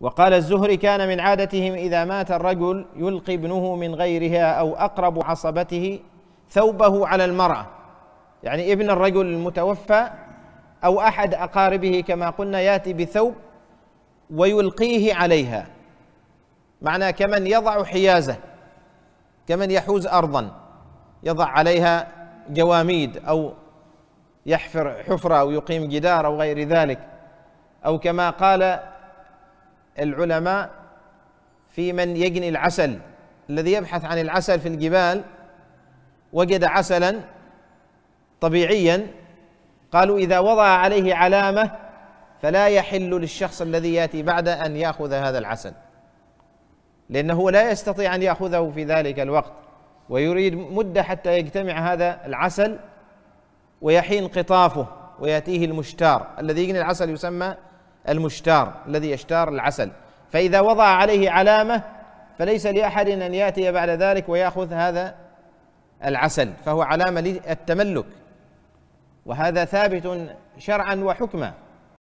وقال الزهري كان من عادتهم إذا مات الرجل يلقي ابنه من غيرها أو أقرب عصبته ثوبه على المرأة يعني ابن الرجل المتوفى أو أحد أقاربه كما قلنا يأتي بثوب ويلقيه عليها معنى كمن يضع حيازة كمن يحوز أرضا يضع عليها جواميد أو يحفر حفرة أو يقيم جدار أو غير ذلك أو كما قال العلماء في من يجني العسل الذي يبحث عن العسل في الجبال وجد عسلا طبيعيا قالوا اذا وضع عليه علامه فلا يحل للشخص الذي ياتي بعد ان ياخذ هذا العسل لانه لا يستطيع ان ياخذه في ذلك الوقت ويريد مده حتى يجتمع هذا العسل ويحين قطافه وياتيه المشتار الذي يجني العسل يسمى المشتار الذي يشتار العسل فإذا وضع عليه علامة فليس لأحد أن يأتي بعد ذلك ويأخذ هذا العسل فهو علامة للتملك وهذا ثابت شرعا وحكما